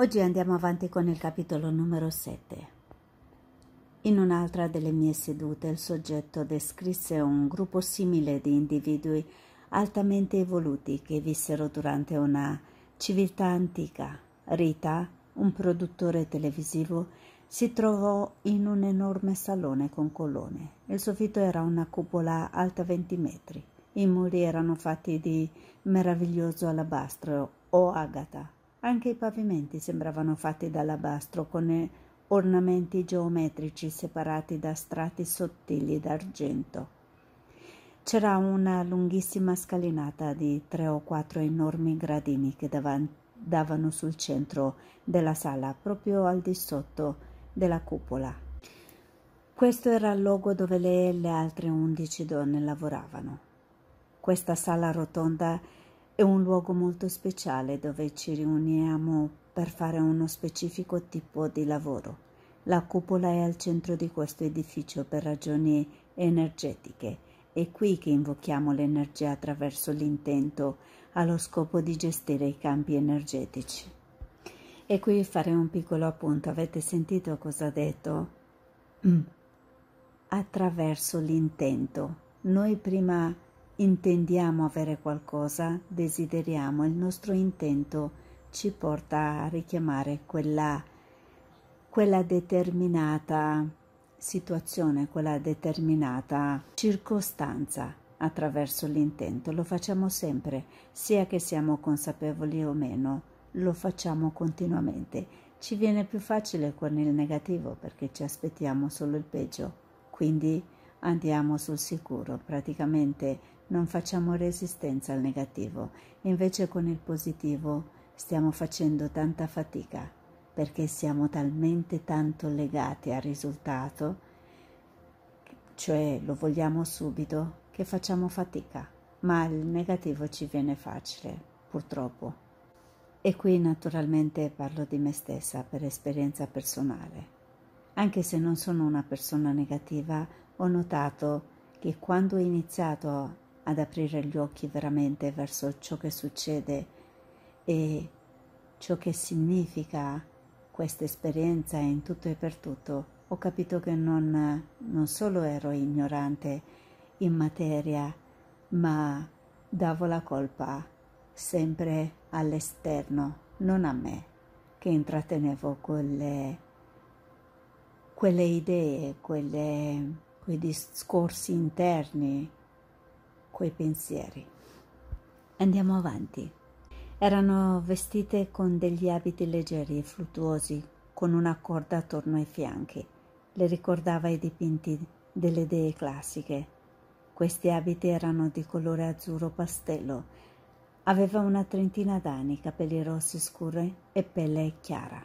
Oggi andiamo avanti con il capitolo numero 7. In un'altra delle mie sedute il soggetto descrisse un gruppo simile di individui altamente evoluti che vissero durante una civiltà antica. Rita, un produttore televisivo, si trovò in un enorme salone con colonne. Il soffitto era una cupola alta 20 metri. I muri erano fatti di meraviglioso alabastro o agata anche i pavimenti sembravano fatti d'alabastro con ornamenti geometrici separati da strati sottili d'argento. C'era una lunghissima scalinata di tre o quattro enormi gradini che davano sul centro della sala, proprio al di sotto della cupola. Questo era il luogo dove lei e le altre undici donne lavoravano. Questa sala rotonda è un luogo molto speciale dove ci riuniamo per fare uno specifico tipo di lavoro. La cupola è al centro di questo edificio per ragioni energetiche. È qui che invochiamo l'energia attraverso l'intento allo scopo di gestire i campi energetici. E qui fare un piccolo appunto. Avete sentito cosa ha detto? Mm. Attraverso l'intento. Noi prima intendiamo avere qualcosa, desideriamo, il nostro intento ci porta a richiamare quella, quella determinata situazione, quella determinata circostanza attraverso l'intento. Lo facciamo sempre, sia che siamo consapevoli o meno, lo facciamo continuamente. Ci viene più facile con il negativo perché ci aspettiamo solo il peggio, quindi andiamo sul sicuro, praticamente non facciamo resistenza al negativo, invece con il positivo stiamo facendo tanta fatica perché siamo talmente tanto legati al risultato, cioè lo vogliamo subito, che facciamo fatica, ma il negativo ci viene facile, purtroppo. E qui naturalmente parlo di me stessa per esperienza personale. Anche se non sono una persona negativa, ho notato che quando ho iniziato ad aprire gli occhi veramente verso ciò che succede e ciò che significa questa esperienza in tutto e per tutto, ho capito che non, non solo ero ignorante in materia, ma davo la colpa sempre all'esterno, non a me, che intrattenevo quelle, quelle idee, quelle, quei discorsi interni quei pensieri. Andiamo avanti. Erano vestite con degli abiti leggeri e fluttuosi, con una corda attorno ai fianchi. Le ricordava i dipinti delle dee classiche. Questi abiti erano di colore azzurro pastello. Aveva una trentina d'anni, capelli rossi scuri e pelle chiara.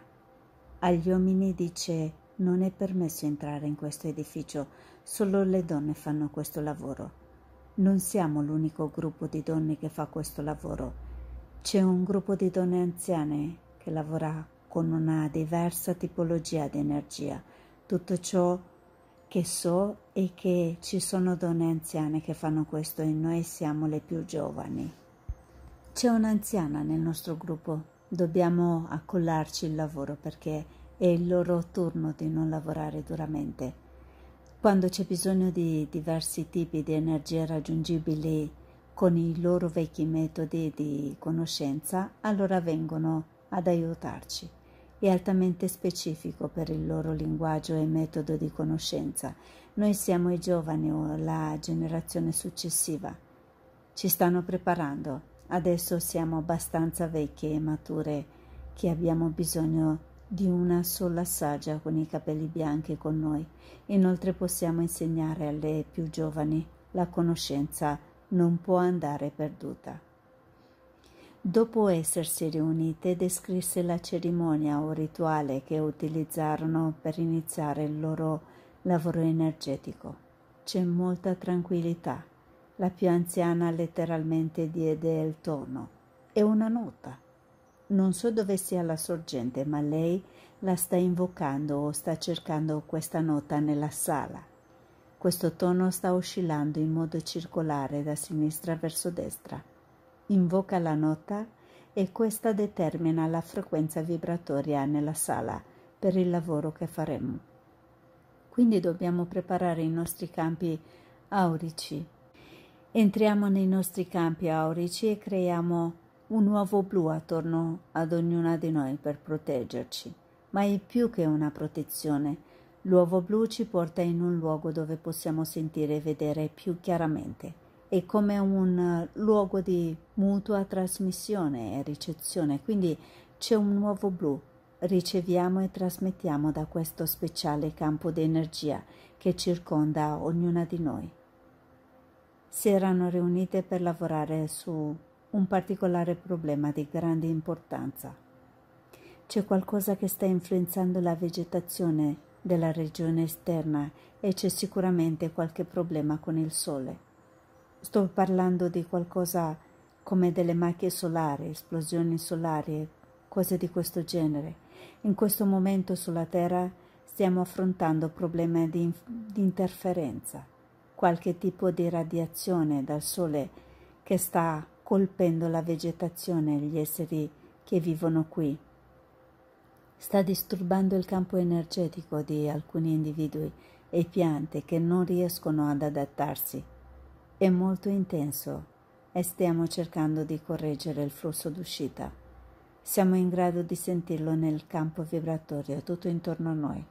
Agli uomini dice non è permesso entrare in questo edificio, solo le donne fanno questo lavoro. Non siamo l'unico gruppo di donne che fa questo lavoro. C'è un gruppo di donne anziane che lavora con una diversa tipologia di energia. Tutto ciò che so è che ci sono donne anziane che fanno questo e noi siamo le più giovani. C'è un'anziana nel nostro gruppo. Dobbiamo accollarci il lavoro perché è il loro turno di non lavorare duramente quando c'è bisogno di diversi tipi di energie raggiungibili con i loro vecchi metodi di conoscenza, allora vengono ad aiutarci. È altamente specifico per il loro linguaggio e metodo di conoscenza. Noi siamo i giovani o la generazione successiva. Ci stanno preparando. Adesso siamo abbastanza vecchie e mature che abbiamo bisogno di di una sola saggia con i capelli bianchi con noi. Inoltre possiamo insegnare alle più giovani la conoscenza non può andare perduta. Dopo essersi riunite, descrisse la cerimonia o rituale che utilizzarono per iniziare il loro lavoro energetico. C'è molta tranquillità. La più anziana letteralmente diede il tono e una nota non so dove sia la sorgente, ma lei la sta invocando o sta cercando questa nota nella sala. Questo tono sta oscillando in modo circolare da sinistra verso destra. Invoca la nota e questa determina la frequenza vibratoria nella sala per il lavoro che faremo. Quindi dobbiamo preparare i nostri campi aurici. Entriamo nei nostri campi aurici e creiamo un uovo blu attorno ad ognuna di noi per proteggerci, ma è più che una protezione. L'uovo blu ci porta in un luogo dove possiamo sentire e vedere più chiaramente. È come un eh, luogo di mutua trasmissione e ricezione, quindi c'è un uovo blu. Riceviamo e trasmettiamo da questo speciale campo di energia che circonda ognuna di noi. Si erano riunite per lavorare su un particolare problema di grande importanza. C'è qualcosa che sta influenzando la vegetazione della regione esterna e c'è sicuramente qualche problema con il sole. Sto parlando di qualcosa come delle macchie solari, esplosioni solari, cose di questo genere. In questo momento sulla Terra stiamo affrontando problemi di, di interferenza, qualche tipo di radiazione dal Sole che sta colpendo la vegetazione e gli esseri che vivono qui. Sta disturbando il campo energetico di alcuni individui e piante che non riescono ad adattarsi. È molto intenso e stiamo cercando di correggere il flusso d'uscita. Siamo in grado di sentirlo nel campo vibratorio tutto intorno a noi.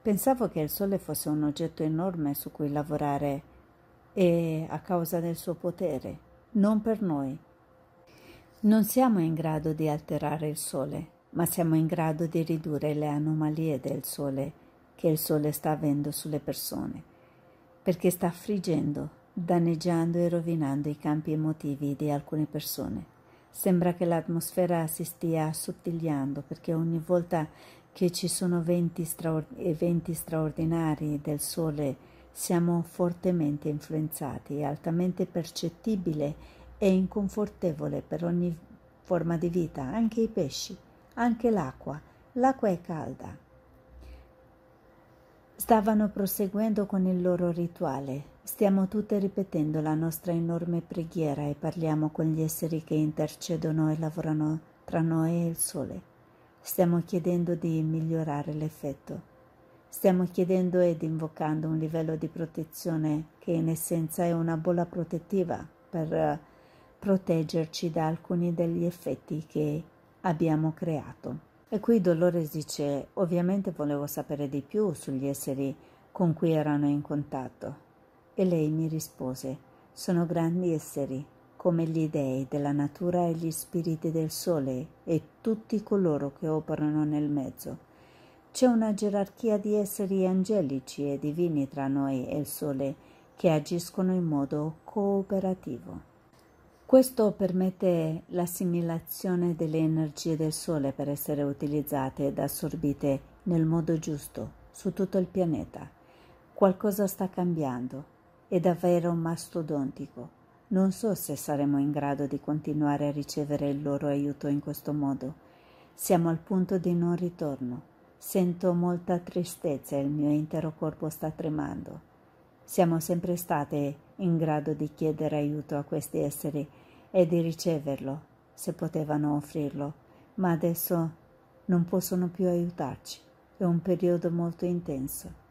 Pensavo che il Sole fosse un oggetto enorme su cui lavorare e a causa del suo potere non per noi. Non siamo in grado di alterare il Sole, ma siamo in grado di ridurre le anomalie del Sole che il Sole sta avendo sulle persone, perché sta friggendo, danneggiando e rovinando i campi emotivi di alcune persone. Sembra che l'atmosfera si stia assottigliando perché ogni volta che ci sono eventi, straordinari del Sole, siamo fortemente influenzati, è altamente percettibile e inconfortevole per ogni forma di vita, anche i pesci, anche l'acqua. L'acqua è calda. Stavano proseguendo con il loro rituale. Stiamo tutte ripetendo la nostra enorme preghiera e parliamo con gli esseri che intercedono e lavorano tra noi e il sole. Stiamo chiedendo di migliorare l'effetto. Stiamo chiedendo ed invocando un livello di protezione che in essenza è una bolla protettiva per eh, proteggerci da alcuni degli effetti che abbiamo creato. E qui Dolores dice, ovviamente volevo sapere di più sugli esseri con cui erano in contatto. E lei mi rispose, sono grandi esseri, come gli dei della natura e gli spiriti del sole e tutti coloro che operano nel mezzo. C'è una gerarchia di esseri angelici e divini tra noi e il Sole che agiscono in modo cooperativo. Questo permette l'assimilazione delle energie del Sole per essere utilizzate ed assorbite nel modo giusto su tutto il pianeta. Qualcosa sta cambiando, è davvero mastodontico. Non so se saremo in grado di continuare a ricevere il loro aiuto in questo modo. Siamo al punto di non ritorno Sento molta tristezza e il mio intero corpo sta tremando. Siamo sempre state in grado di chiedere aiuto a questi esseri e di riceverlo, se potevano offrirlo, ma adesso non possono più aiutarci. È un periodo molto intenso.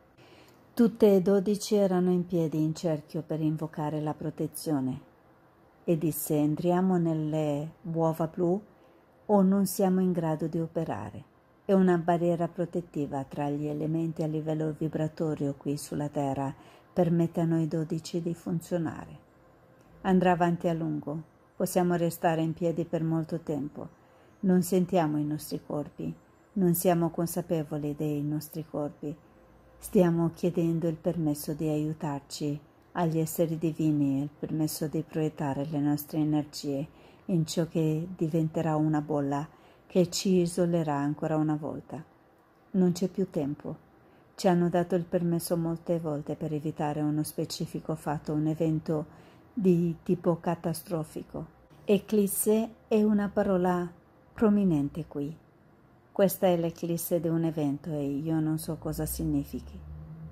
Tutte e dodici erano in piedi in cerchio per invocare la protezione e disse entriamo nelle uova blu o non siamo in grado di operare e una barriera protettiva tra gli elementi a livello vibratorio qui sulla Terra permette a noi dodici di funzionare. Andrà avanti a lungo, possiamo restare in piedi per molto tempo, non sentiamo i nostri corpi, non siamo consapevoli dei nostri corpi, stiamo chiedendo il permesso di aiutarci agli esseri divini e il permesso di proiettare le nostre energie in ciò che diventerà una bolla che ci isolerà ancora una volta. Non c'è più tempo. Ci hanno dato il permesso molte volte per evitare uno specifico fatto, un evento di tipo catastrofico. Eclisse è una parola prominente qui. Questa è l'eclisse di un evento e io non so cosa significhi.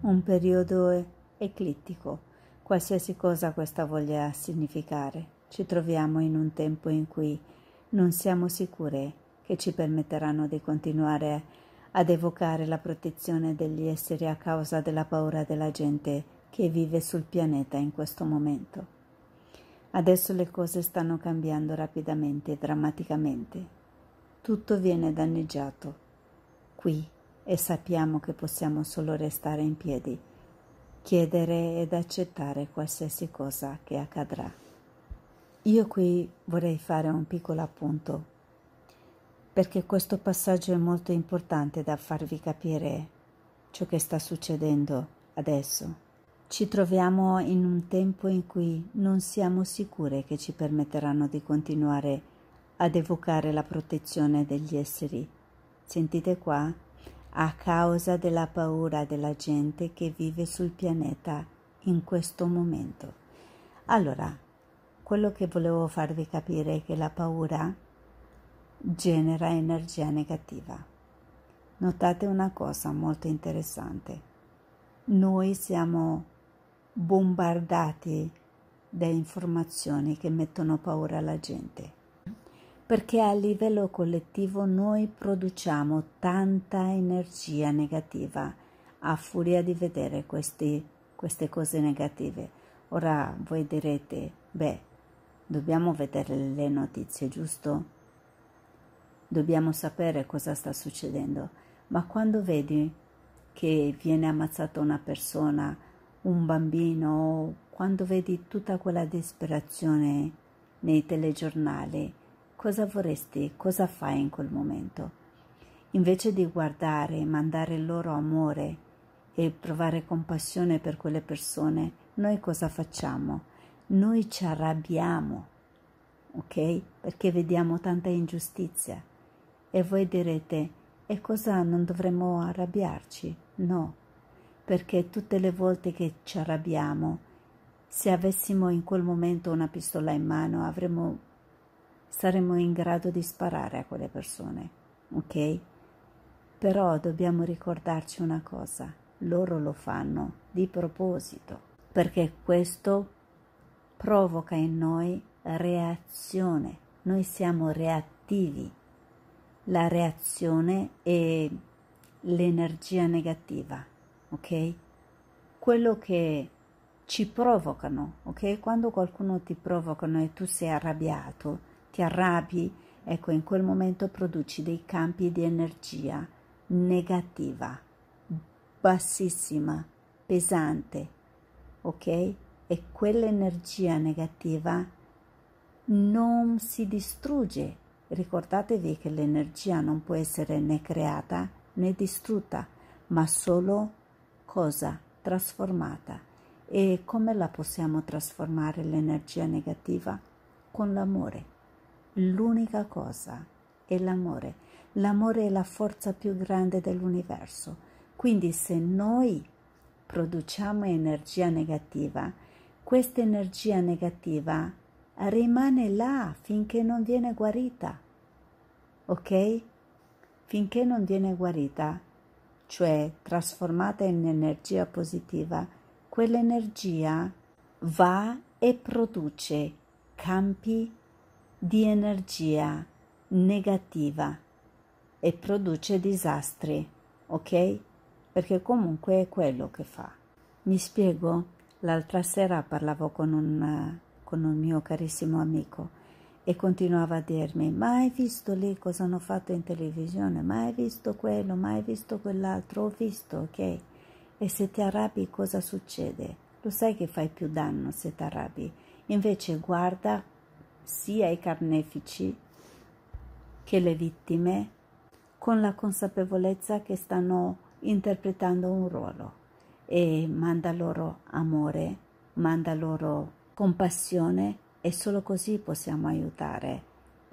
Un periodo eclittico, qualsiasi cosa questa voglia significare. Ci troviamo in un tempo in cui non siamo sicure che ci permetteranno di continuare ad evocare la protezione degli esseri a causa della paura della gente che vive sul pianeta in questo momento. Adesso le cose stanno cambiando rapidamente e drammaticamente. Tutto viene danneggiato qui e sappiamo che possiamo solo restare in piedi, chiedere ed accettare qualsiasi cosa che accadrà. Io qui vorrei fare un piccolo appunto perché questo passaggio è molto importante da farvi capire ciò che sta succedendo adesso. Ci troviamo in un tempo in cui non siamo sicure che ci permetteranno di continuare ad evocare la protezione degli esseri. Sentite qua, a causa della paura della gente che vive sul pianeta in questo momento. Allora, quello che volevo farvi capire è che la paura genera energia negativa. Notate una cosa molto interessante. Noi siamo bombardati da informazioni che mettono paura alla gente, perché a livello collettivo noi produciamo tanta energia negativa a furia di vedere questi, queste cose negative. Ora voi direte, beh, dobbiamo vedere le notizie, giusto? dobbiamo sapere cosa sta succedendo, ma quando vedi che viene ammazzata una persona, un bambino, quando vedi tutta quella disperazione nei telegiornali, cosa vorresti, cosa fai in quel momento? Invece di guardare, mandare il loro amore e provare compassione per quelle persone, noi cosa facciamo? Noi ci arrabbiamo, ok? Perché vediamo tanta ingiustizia. E voi direte, e cosa non dovremmo arrabbiarci? No, perché tutte le volte che ci arrabbiamo, se avessimo in quel momento una pistola in mano, avremmo, saremmo in grado di sparare a quelle persone, ok? Però dobbiamo ricordarci una cosa, loro lo fanno di proposito, perché questo provoca in noi reazione, noi siamo reattivi la reazione e l'energia negativa, ok? Quello che ci provocano, ok? Quando qualcuno ti provocano e tu sei arrabbiato, ti arrabbi, ecco, in quel momento produci dei campi di energia negativa, bassissima, pesante, ok? E quell'energia negativa non si distrugge Ricordatevi che l'energia non può essere né creata né distrutta, ma solo cosa? Trasformata. E come la possiamo trasformare l'energia negativa? Con l'amore. L'unica cosa è l'amore. L'amore è la forza più grande dell'universo. Quindi se noi produciamo energia negativa, questa energia negativa rimane là finché non viene guarita ok? Finché non viene guarita, cioè trasformata in energia positiva, quell'energia va e produce campi di energia negativa e produce disastri, ok? Perché comunque è quello che fa. Mi spiego, l'altra sera parlavo con un, con un mio carissimo amico e continuava a dirmi, Mai visto lì cosa hanno fatto in televisione, Mai visto quello, Mai visto quell'altro, ho visto, ok? E se ti arrabbi cosa succede? Lo sai che fai più danno se ti arrabbi. Invece guarda sia i carnefici che le vittime con la consapevolezza che stanno interpretando un ruolo e manda loro amore, manda loro compassione e solo così possiamo aiutare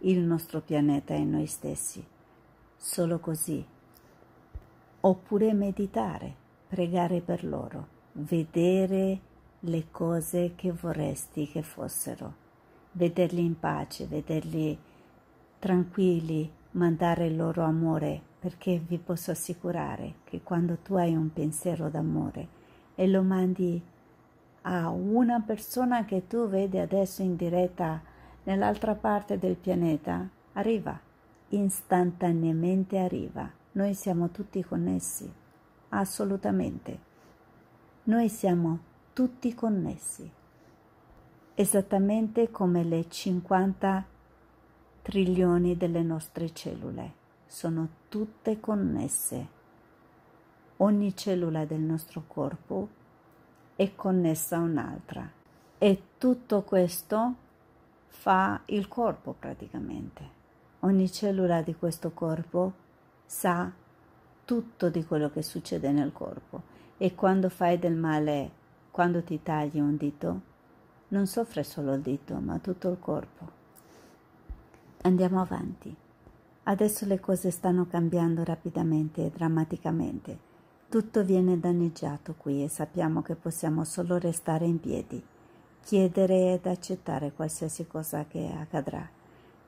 il nostro pianeta e noi stessi. Solo così. Oppure meditare, pregare per loro, vedere le cose che vorresti che fossero, vederli in pace, vederli tranquilli, mandare il loro amore, perché vi posso assicurare che quando tu hai un pensiero d'amore e lo mandi a a una persona che tu vedi adesso in diretta nell'altra parte del pianeta, arriva, istantaneamente arriva. Noi siamo tutti connessi, assolutamente. Noi siamo tutti connessi, esattamente come le 50 trilioni delle nostre cellule. Sono tutte connesse. Ogni cellula del nostro corpo è connessa a un'altra. E tutto questo fa il corpo praticamente. Ogni cellula di questo corpo sa tutto di quello che succede nel corpo e quando fai del male, quando ti tagli un dito, non soffre solo il dito, ma tutto il corpo. Andiamo avanti. Adesso le cose stanno cambiando rapidamente e drammaticamente tutto viene danneggiato qui e sappiamo che possiamo solo restare in piedi, chiedere ed accettare qualsiasi cosa che accadrà.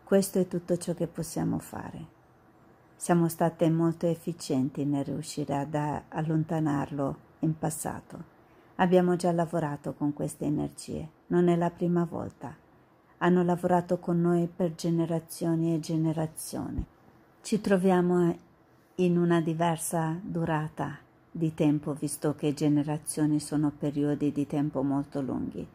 Questo è tutto ciò che possiamo fare. Siamo state molto efficienti nel riuscire ad allontanarlo in passato. Abbiamo già lavorato con queste energie, non è la prima volta. Hanno lavorato con noi per generazioni e generazioni. Ci troviamo in una diversa durata di tempo, visto che generazioni sono periodi di tempo molto lunghi.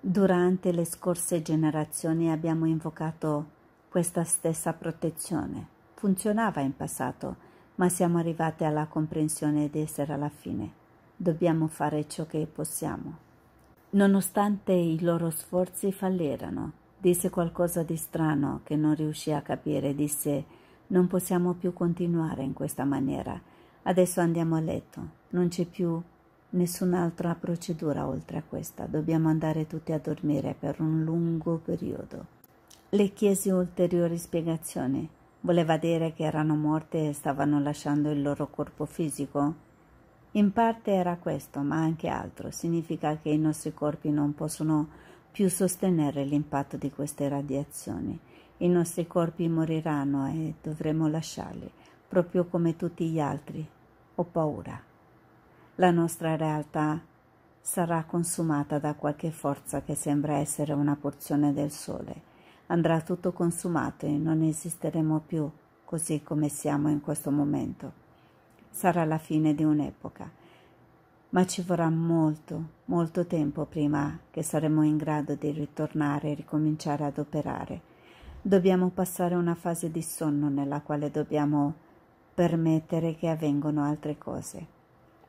Durante le scorse generazioni abbiamo invocato questa stessa protezione. Funzionava in passato, ma siamo arrivati alla comprensione di essere alla fine. Dobbiamo fare ciò che possiamo. Nonostante i loro sforzi fallirono, disse qualcosa di strano che non riuscì a capire, disse non possiamo più continuare in questa maniera Adesso andiamo a letto, non c'è più nessun'altra procedura oltre a questa, dobbiamo andare tutti a dormire per un lungo periodo. Le chiesi ulteriori spiegazioni. Voleva dire che erano morte e stavano lasciando il loro corpo fisico? In parte era questo, ma anche altro. Significa che i nostri corpi non possono più sostenere l'impatto di queste radiazioni. I nostri corpi moriranno e dovremo lasciarli proprio come tutti gli altri. Ho paura. La nostra realtà sarà consumata da qualche forza che sembra essere una porzione del sole. Andrà tutto consumato e non esisteremo più così come siamo in questo momento. Sarà la fine di un'epoca, ma ci vorrà molto, molto tempo prima che saremo in grado di ritornare e ricominciare ad operare. Dobbiamo passare una fase di sonno nella quale dobbiamo permettere che avvengano altre cose.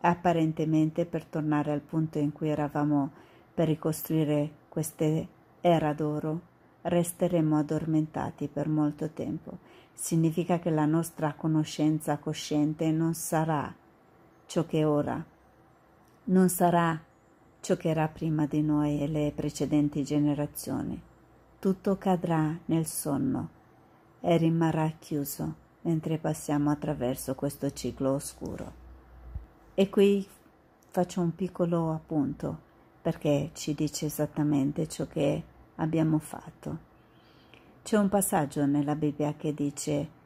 Apparentemente, per tornare al punto in cui eravamo per ricostruire era d'oro, resteremo addormentati per molto tempo. Significa che la nostra conoscenza cosciente non sarà ciò che è ora, non sarà ciò che era prima di noi e le precedenti generazioni. Tutto cadrà nel sonno e rimarrà chiuso mentre passiamo attraverso questo ciclo oscuro. E qui faccio un piccolo appunto perché ci dice esattamente ciò che abbiamo fatto. C'è un passaggio nella Bibbia che dice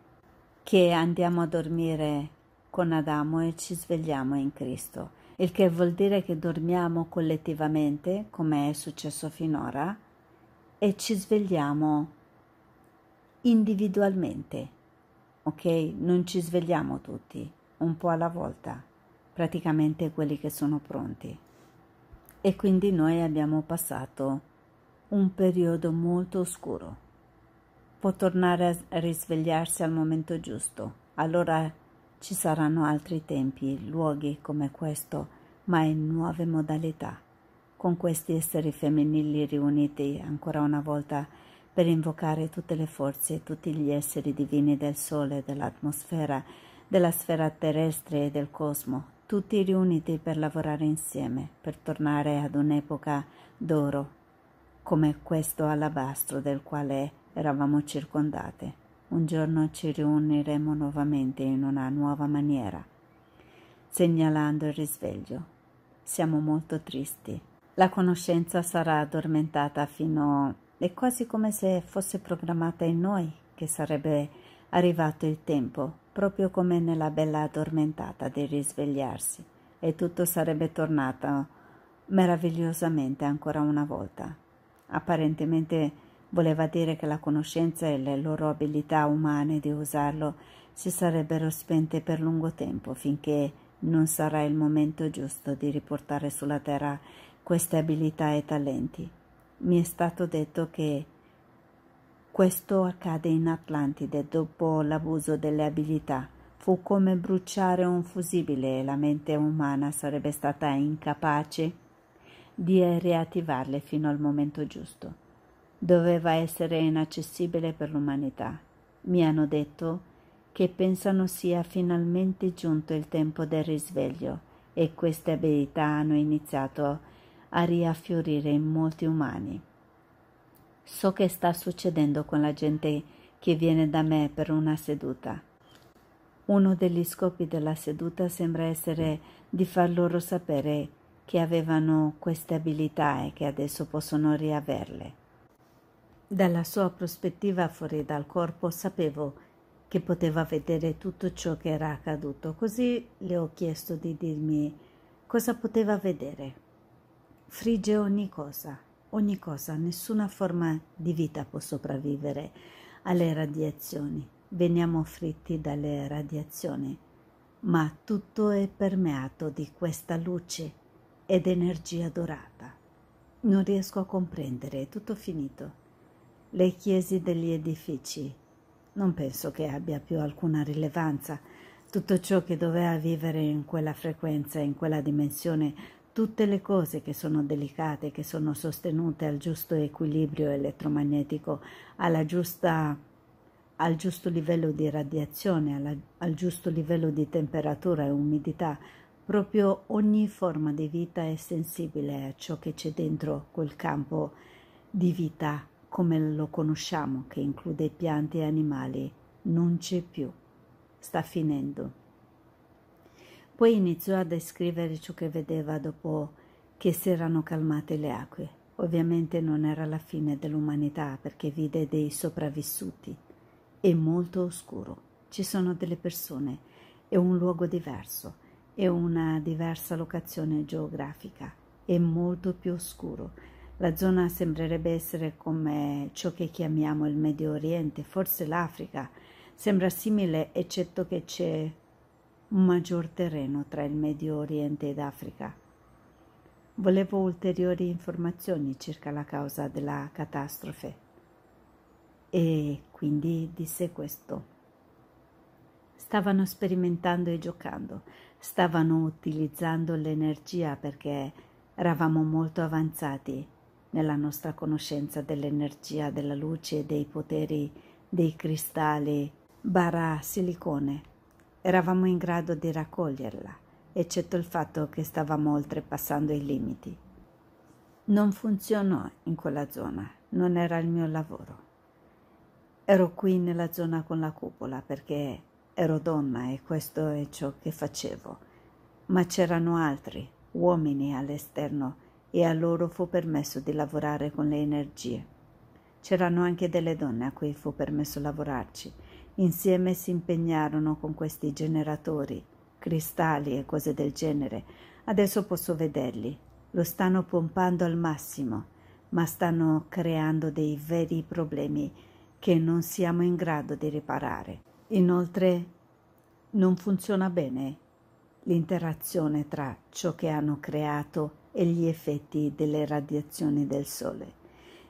che andiamo a dormire con Adamo e ci svegliamo in Cristo, il che vuol dire che dormiamo collettivamente, come è successo finora, e ci svegliamo individualmente ok? Non ci svegliamo tutti, un po' alla volta, praticamente quelli che sono pronti. E quindi noi abbiamo passato un periodo molto oscuro. Può tornare a risvegliarsi al momento giusto, allora ci saranno altri tempi, luoghi come questo, ma in nuove modalità, con questi esseri femminili riuniti ancora una volta per invocare tutte le forze e tutti gli esseri divini del Sole, dell'atmosfera, della sfera terrestre e del cosmo, tutti riuniti per lavorare insieme, per tornare ad un'epoca d'oro, come questo alabastro del quale eravamo circondate. Un giorno ci riuniremo nuovamente in una nuova maniera, segnalando il risveglio. Siamo molto tristi. La conoscenza sarà addormentata fino a è quasi come se fosse programmata in noi che sarebbe arrivato il tempo, proprio come nella bella addormentata, di risvegliarsi e tutto sarebbe tornato meravigliosamente ancora una volta. Apparentemente voleva dire che la conoscenza e le loro abilità umane di usarlo si sarebbero spente per lungo tempo finché non sarà il momento giusto di riportare sulla terra queste abilità e talenti mi è stato detto che questo accade in Atlantide dopo l'abuso delle abilità. Fu come bruciare un fusibile e la mente umana sarebbe stata incapace di riattivarle fino al momento giusto. Doveva essere inaccessibile per l'umanità. Mi hanno detto che pensano sia finalmente giunto il tempo del risveglio e queste abilità hanno iniziato a a riaffiorire in molti umani. So che sta succedendo con la gente che viene da me per una seduta. Uno degli scopi della seduta sembra essere di far loro sapere che avevano queste abilità e che adesso possono riaverle. Dalla sua prospettiva fuori dal corpo sapevo che poteva vedere tutto ciò che era accaduto, così le ho chiesto di dirmi cosa poteva vedere frigge ogni cosa, ogni cosa, nessuna forma di vita può sopravvivere alle radiazioni. Veniamo fritti dalle radiazioni, ma tutto è permeato di questa luce ed energia dorata. Non riesco a comprendere, è tutto finito. Le chiesi degli edifici non penso che abbia più alcuna rilevanza. Tutto ciò che doveva vivere in quella frequenza, in quella dimensione, Tutte le cose che sono delicate, che sono sostenute al giusto equilibrio elettromagnetico, giusta, al giusto livello di radiazione, alla, al giusto livello di temperatura e umidità, proprio ogni forma di vita è sensibile a ciò che c'è dentro quel campo di vita come lo conosciamo, che include piante e animali, non c'è più. Sta finendo. Poi iniziò a descrivere ciò che vedeva dopo che si erano calmate le acque. Ovviamente non era la fine dell'umanità perché vide dei sopravvissuti. È molto oscuro. Ci sono delle persone, è un luogo diverso, è una diversa locazione geografica, è molto più oscuro. La zona sembrerebbe essere come ciò che chiamiamo il Medio Oriente, forse l'Africa. Sembra simile eccetto che c'è un maggior terreno tra il Medio Oriente ed Africa. Volevo ulteriori informazioni circa la causa della catastrofe e quindi disse questo. Stavano sperimentando e giocando, stavano utilizzando l'energia perché eravamo molto avanzati nella nostra conoscenza dell'energia, della luce, dei poteri dei cristalli barra silicone eravamo in grado di raccoglierla, eccetto il fatto che stavamo oltrepassando i limiti. Non funzionò in quella zona, non era il mio lavoro. Ero qui nella zona con la cupola perché ero donna e questo è ciò che facevo, ma c'erano altri, uomini all'esterno, e a loro fu permesso di lavorare con le energie. C'erano anche delle donne a cui fu permesso lavorarci, Insieme si impegnarono con questi generatori, cristalli e cose del genere. Adesso posso vederli. Lo stanno pompando al massimo, ma stanno creando dei veri problemi che non siamo in grado di riparare. Inoltre non funziona bene l'interazione tra ciò che hanno creato e gli effetti delle radiazioni del Sole.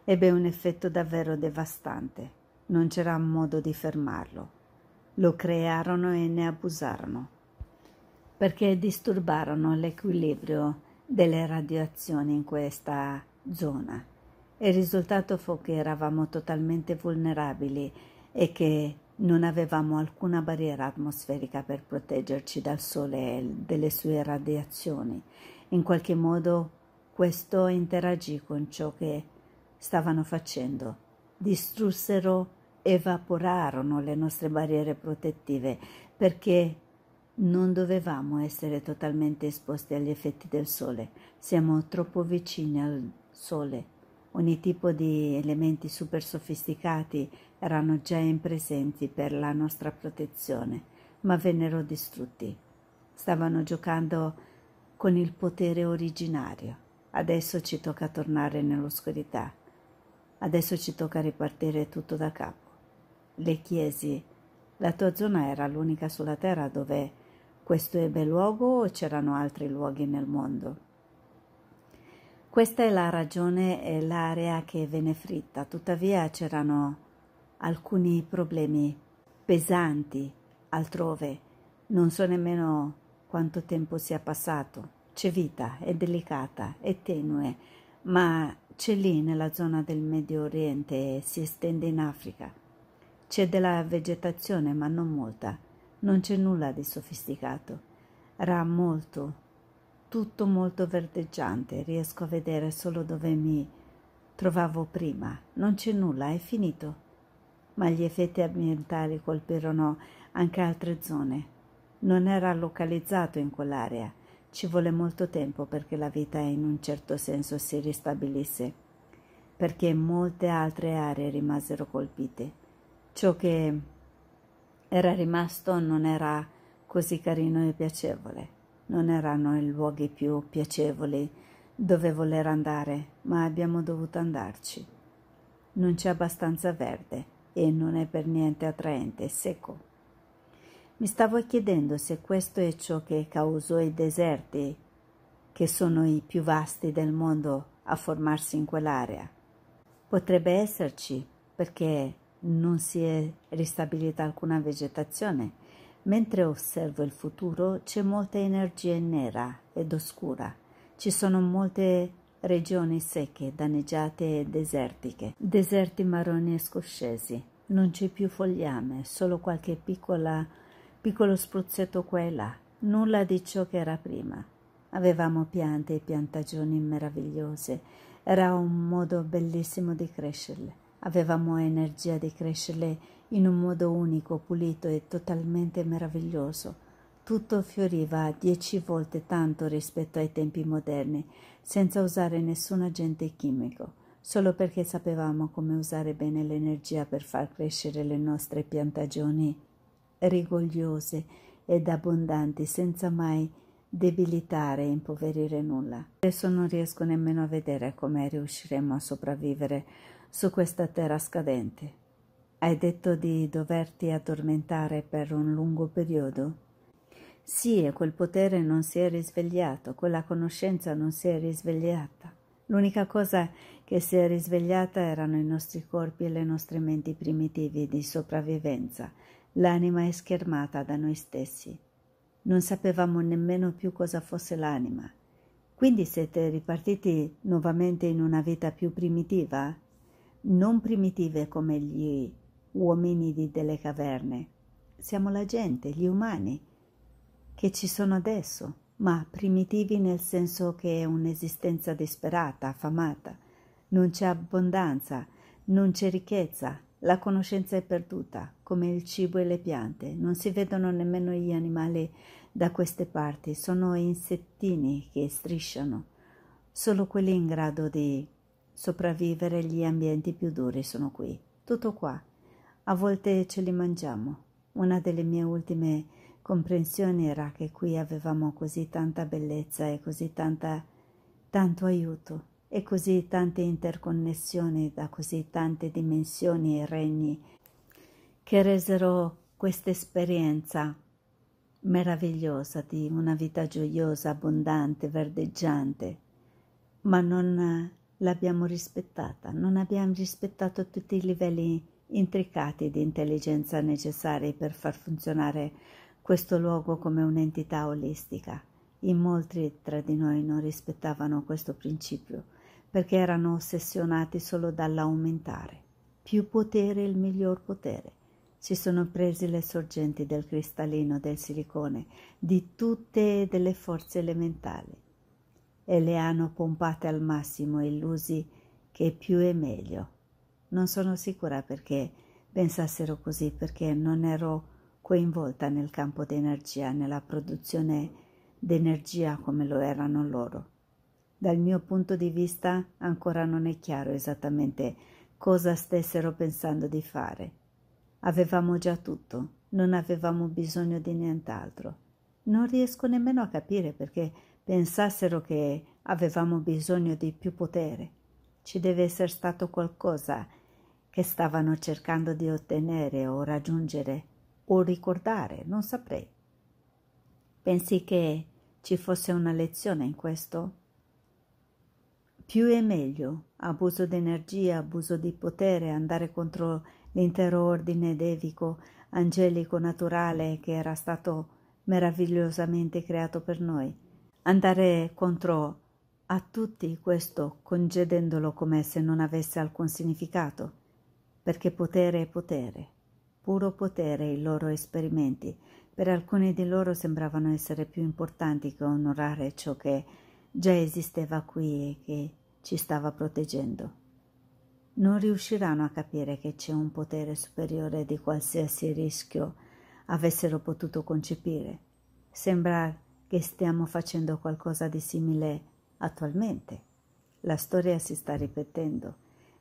Ebbe un effetto davvero devastante. Non c'era modo di fermarlo. Lo crearono e ne abusarono, perché disturbarono l'equilibrio delle radiazioni in questa zona. Il risultato fu che eravamo totalmente vulnerabili e che non avevamo alcuna barriera atmosferica per proteggerci dal sole e delle sue radiazioni. In qualche modo questo interagì con ciò che stavano facendo. Distrussero evaporarono le nostre barriere protettive perché non dovevamo essere totalmente esposti agli effetti del sole, siamo troppo vicini al sole. Ogni tipo di elementi super sofisticati erano già in presenza per la nostra protezione, ma vennero distrutti. Stavano giocando con il potere originario. Adesso ci tocca tornare nell'oscurità. Adesso ci tocca ripartire tutto da capo. Le chiesi, la tua zona era l'unica sulla terra dove questo ebbe luogo o c'erano altri luoghi nel mondo? Questa è la ragione e l'area che venne fritta, tuttavia c'erano alcuni problemi pesanti altrove, non so nemmeno quanto tempo sia passato. C'è vita, è delicata, è tenue, ma c'è lì nella zona del Medio Oriente e si estende in Africa. C'è della vegetazione, ma non molta. Non c'è nulla di sofisticato. Ra molto, tutto molto verdeggiante. Riesco a vedere solo dove mi trovavo prima. Non c'è nulla, è finito. Ma gli effetti ambientali colpirono anche altre zone. Non era localizzato in quell'area. Ci volle molto tempo perché la vita in un certo senso si ristabilisse, perché molte altre aree rimasero colpite Ciò che era rimasto non era così carino e piacevole, non erano i luoghi più piacevoli dove voler andare, ma abbiamo dovuto andarci. Non c'è abbastanza verde e non è per niente attraente, è secco. Mi stavo chiedendo se questo è ciò che causò i deserti, che sono i più vasti del mondo, a formarsi in quell'area. Potrebbe esserci, perché non si è ristabilita alcuna vegetazione, mentre osservo il futuro c'è molta energia nera ed oscura, ci sono molte regioni secche, danneggiate e desertiche, deserti marroni e scoscesi, non c'è più fogliame, solo qualche piccola, piccolo spruzzetto qua e là, nulla di ciò che era prima. Avevamo piante e piantagioni meravigliose, era un modo bellissimo di crescerle. Avevamo energia di crescerle in un modo unico, pulito e totalmente meraviglioso. Tutto fioriva dieci volte tanto rispetto ai tempi moderni, senza usare nessun agente chimico, solo perché sapevamo come usare bene l'energia per far crescere le nostre piantagioni rigogliose ed abbondanti, senza mai debilitare e impoverire nulla. Adesso non riesco nemmeno a vedere come riusciremo a sopravvivere su questa terra scadente. Hai detto di doverti addormentare per un lungo periodo? Sì, e quel potere non si è risvegliato, quella conoscenza non si è risvegliata. L'unica cosa che si è risvegliata erano i nostri corpi e le nostre menti primitivi di sopravvivenza. L'anima è schermata da noi stessi. Non sapevamo nemmeno più cosa fosse l'anima. Quindi siete ripartiti nuovamente in una vita più primitiva? non primitive come gli uomini delle caverne. Siamo la gente, gli umani, che ci sono adesso, ma primitivi nel senso che è un'esistenza disperata, affamata. Non c'è abbondanza, non c'è ricchezza, la conoscenza è perduta, come il cibo e le piante. Non si vedono nemmeno gli animali da queste parti, sono insettini che strisciano. Solo quelli in grado di sopravvivere gli ambienti più duri sono qui, tutto qua. A volte ce li mangiamo. Una delle mie ultime comprensioni era che qui avevamo così tanta bellezza e così tanta, tanto aiuto e così tante interconnessioni da così tante dimensioni e regni che resero questa esperienza meravigliosa di una vita gioiosa, abbondante, verdeggiante, ma non l'abbiamo rispettata, non abbiamo rispettato tutti i livelli intricati di intelligenza necessari per far funzionare questo luogo come un'entità olistica. In molti tra di noi non rispettavano questo principio perché erano ossessionati solo dall'aumentare. Più potere il miglior potere. Si sono presi le sorgenti del cristallino, del silicone, di tutte delle forze elementali e le hanno pompate al massimo, illusi che più è meglio. Non sono sicura perché pensassero così, perché non ero coinvolta nel campo d'energia, nella produzione d'energia come lo erano loro. Dal mio punto di vista ancora non è chiaro esattamente cosa stessero pensando di fare. Avevamo già tutto, non avevamo bisogno di nient'altro. Non riesco nemmeno a capire perché pensassero che avevamo bisogno di più potere. Ci deve essere stato qualcosa che stavano cercando di ottenere o raggiungere o ricordare, non saprei. Pensi che ci fosse una lezione in questo? Più è meglio, abuso d'energia, abuso di potere, andare contro l'intero ordine devico, angelico, naturale che era stato meravigliosamente creato per noi andare contro a tutti questo congedendolo come se non avesse alcun significato, perché potere è potere, puro potere i loro esperimenti, per alcuni di loro sembravano essere più importanti che onorare ciò che già esisteva qui e che ci stava proteggendo. Non riusciranno a capire che c'è un potere superiore di qualsiasi rischio avessero potuto concepire. Sembra che stiamo facendo qualcosa di simile attualmente. La storia si sta ripetendo,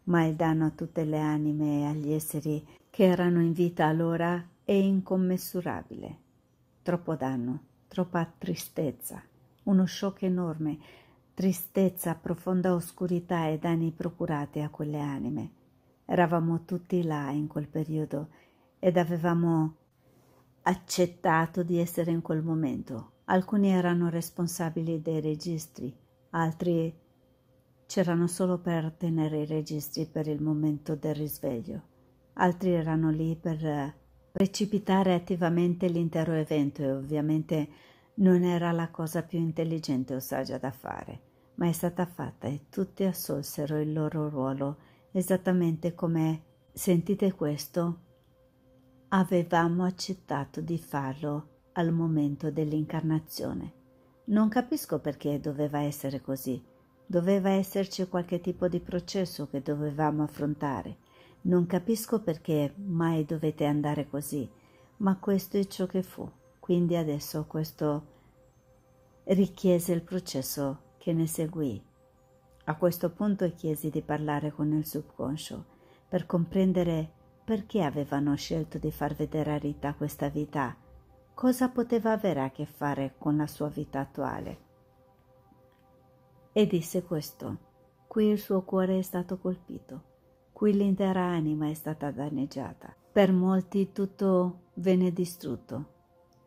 ma il danno a tutte le anime e agli esseri che erano in vita allora è incommensurabile. Troppo danno, troppa tristezza, uno shock enorme, tristezza, profonda oscurità e danni procurati a quelle anime. Eravamo tutti là in quel periodo ed avevamo accettato di essere in quel momento, Alcuni erano responsabili dei registri, altri c'erano solo per tenere i registri per il momento del risveglio, altri erano lì per eh, precipitare attivamente l'intero evento e ovviamente non era la cosa più intelligente o saggia da fare, ma è stata fatta e tutti assolsero il loro ruolo esattamente come, sentite questo, avevamo accettato di farlo al momento dell'incarnazione. Non capisco perché doveva essere così. Doveva esserci qualche tipo di processo che dovevamo affrontare. Non capisco perché mai dovete andare così, ma questo è ciò che fu. Quindi adesso questo richiese il processo che ne seguì. A questo punto chiesi di parlare con il subconscio per comprendere perché avevano scelto di far vedere a Rita questa vita cosa poteva avere a che fare con la sua vita attuale. E disse questo. Qui il suo cuore è stato colpito, qui l'intera anima è stata danneggiata. Per molti tutto venne distrutto.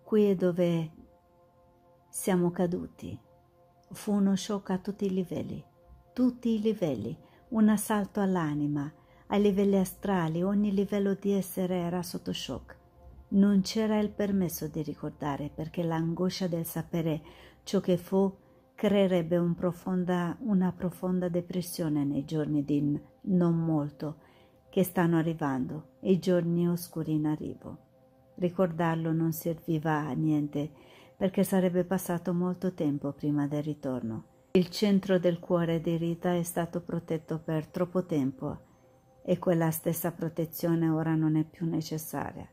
Qui è dove siamo caduti. Fu uno shock a tutti i livelli, tutti i livelli, un assalto all'anima, ai livelli astrali, ogni livello di essere era sotto shock. Non c'era il permesso di ricordare perché l'angoscia del sapere ciò che fu creerebbe un profonda, una profonda depressione nei giorni di non molto che stanno arrivando, i giorni oscuri in arrivo. Ricordarlo non serviva a niente perché sarebbe passato molto tempo prima del ritorno. Il centro del cuore di Rita è stato protetto per troppo tempo e quella stessa protezione ora non è più necessaria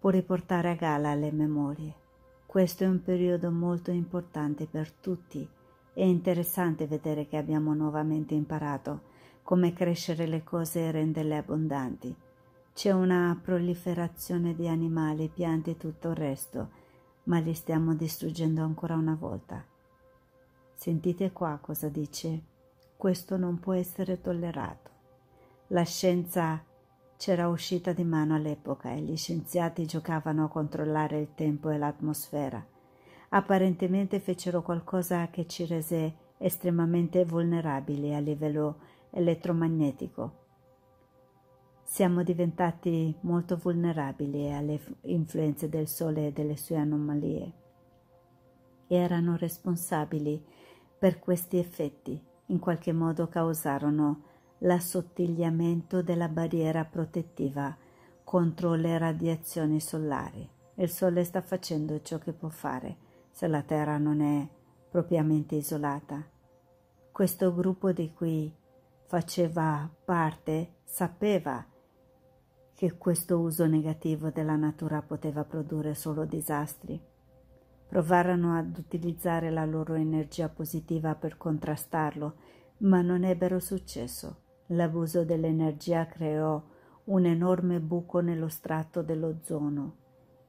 può riportare a gala le memorie. Questo è un periodo molto importante per tutti. È interessante vedere che abbiamo nuovamente imparato come crescere le cose e renderle abbondanti. C'è una proliferazione di animali, piante e tutto il resto, ma li stiamo distruggendo ancora una volta. Sentite qua cosa dice. Questo non può essere tollerato. La scienza c'era uscita di mano all'epoca e gli scienziati giocavano a controllare il tempo e l'atmosfera. Apparentemente fecero qualcosa che ci rese estremamente vulnerabili a livello elettromagnetico. Siamo diventati molto vulnerabili alle influenze del Sole e delle sue anomalie. Erano responsabili per questi effetti, in qualche modo causarono l'assottigliamento della barriera protettiva contro le radiazioni solari. Il Sole sta facendo ciò che può fare se la Terra non è propriamente isolata. Questo gruppo di cui faceva parte sapeva che questo uso negativo della natura poteva produrre solo disastri. Provarono ad utilizzare la loro energia positiva per contrastarlo, ma non ebbero successo. L'abuso dell'energia creò un enorme buco nello strato dell'ozono.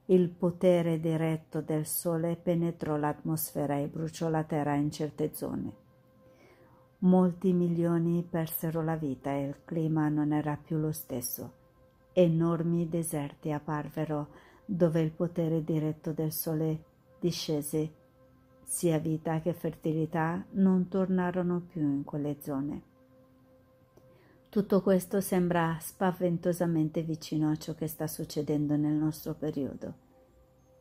Il potere diretto del Sole penetrò l'atmosfera e bruciò la Terra in certe zone. Molti milioni persero la vita e il clima non era più lo stesso. Enormi deserti apparvero dove il potere diretto del Sole discese. Sia vita che fertilità non tornarono più in quelle zone. Tutto questo sembra spaventosamente vicino a ciò che sta succedendo nel nostro periodo.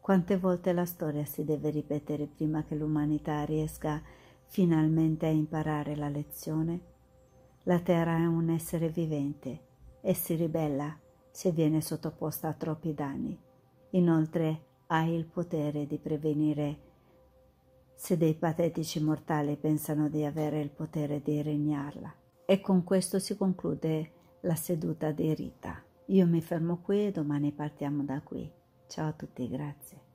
Quante volte la storia si deve ripetere prima che l'umanità riesca finalmente a imparare la lezione? La Terra è un essere vivente e si ribella se viene sottoposta a troppi danni. Inoltre hai il potere di prevenire se dei patetici mortali pensano di avere il potere di regnarla. E con questo si conclude la seduta di Rita. Io mi fermo qui e domani partiamo da qui. Ciao a tutti, grazie.